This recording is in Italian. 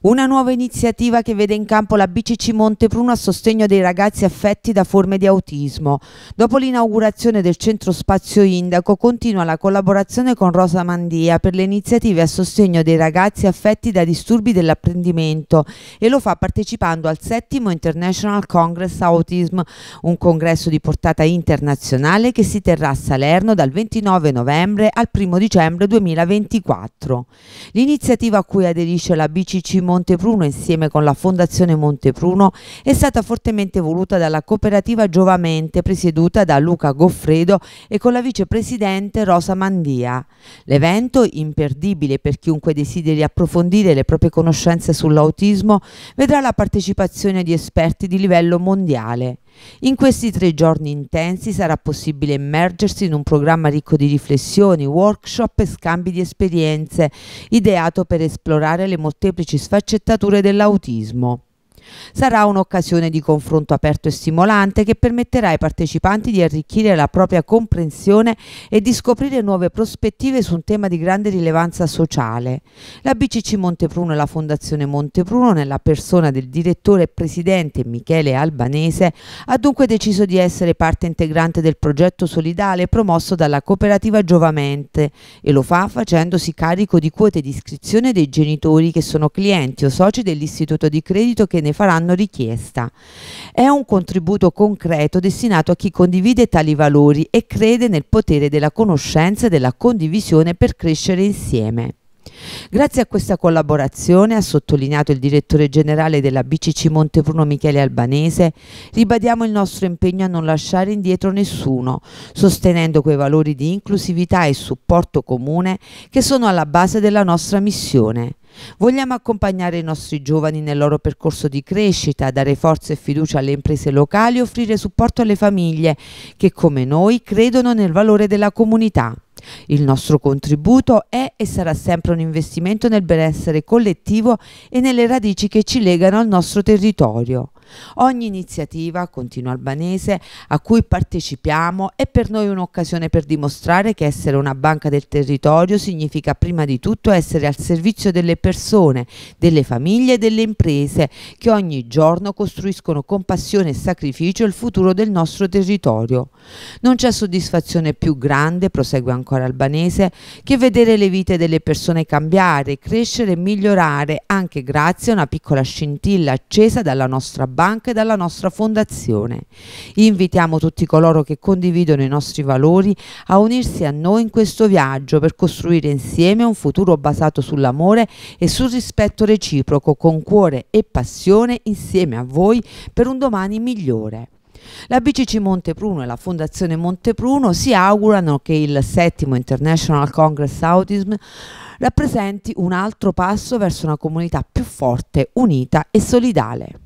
Una nuova iniziativa che vede in campo la BCC Montepruno a sostegno dei ragazzi affetti da forme di autismo. Dopo l'inaugurazione del centro spazio Indaco continua la collaborazione con Rosa Mandia per le iniziative a sostegno dei ragazzi affetti da disturbi dell'apprendimento e lo fa partecipando al settimo International Congress Autism, un congresso di portata internazionale che si terrà a Salerno dal 29 novembre al 1 dicembre 2024. L'iniziativa a cui aderisce la BCC Montepruno Montepruno insieme con la Fondazione Montepruno è stata fortemente voluta dalla cooperativa Giovamente presieduta da Luca Goffredo e con la vicepresidente Rosa Mandia. L'evento, imperdibile per chiunque desideri approfondire le proprie conoscenze sull'autismo, vedrà la partecipazione di esperti di livello mondiale. In questi tre giorni intensi sarà possibile immergersi in un programma ricco di riflessioni, workshop e scambi di esperienze, ideato per esplorare le molteplici sfaccettature dell'autismo. Sarà un'occasione di confronto aperto e stimolante che permetterà ai partecipanti di arricchire la propria comprensione e di scoprire nuove prospettive su un tema di grande rilevanza sociale. La BCC Montepruno e la Fondazione Montepruno, nella persona del direttore e presidente Michele Albanese, ha dunque deciso di essere parte integrante del progetto solidale promosso dalla cooperativa Giovamente e lo fa facendosi carico di quote di iscrizione dei genitori che sono clienti o soci dell'istituto di credito che ne ne faranno richiesta. È un contributo concreto destinato a chi condivide tali valori e crede nel potere della conoscenza e della condivisione per crescere insieme. Grazie a questa collaborazione, ha sottolineato il direttore generale della BCC Montepruno Michele Albanese, ribadiamo il nostro impegno a non lasciare indietro nessuno, sostenendo quei valori di inclusività e supporto comune che sono alla base della nostra missione. Vogliamo accompagnare i nostri giovani nel loro percorso di crescita, dare forza e fiducia alle imprese locali e offrire supporto alle famiglie che come noi credono nel valore della comunità. Il nostro contributo è e sarà sempre un investimento nel benessere collettivo e nelle radici che ci legano al nostro territorio. Ogni iniziativa, continua Albanese, a cui partecipiamo è per noi un'occasione per dimostrare che essere una banca del territorio significa prima di tutto essere al servizio delle persone, delle famiglie e delle imprese che ogni giorno costruiscono con passione e sacrificio il futuro del nostro territorio. Non c'è soddisfazione più grande, prosegue ancora Albanese, che vedere le vite delle persone cambiare, crescere e migliorare anche grazie a una piccola scintilla accesa dalla nostra banca banca e dalla nostra fondazione. Invitiamo tutti coloro che condividono i nostri valori a unirsi a noi in questo viaggio per costruire insieme un futuro basato sull'amore e sul rispetto reciproco con cuore e passione insieme a voi per un domani migliore. La BCC Montepruno e la Fondazione Montepruno si augurano che il settimo International Congress Autism rappresenti un altro passo verso una comunità più forte, unita e solidale.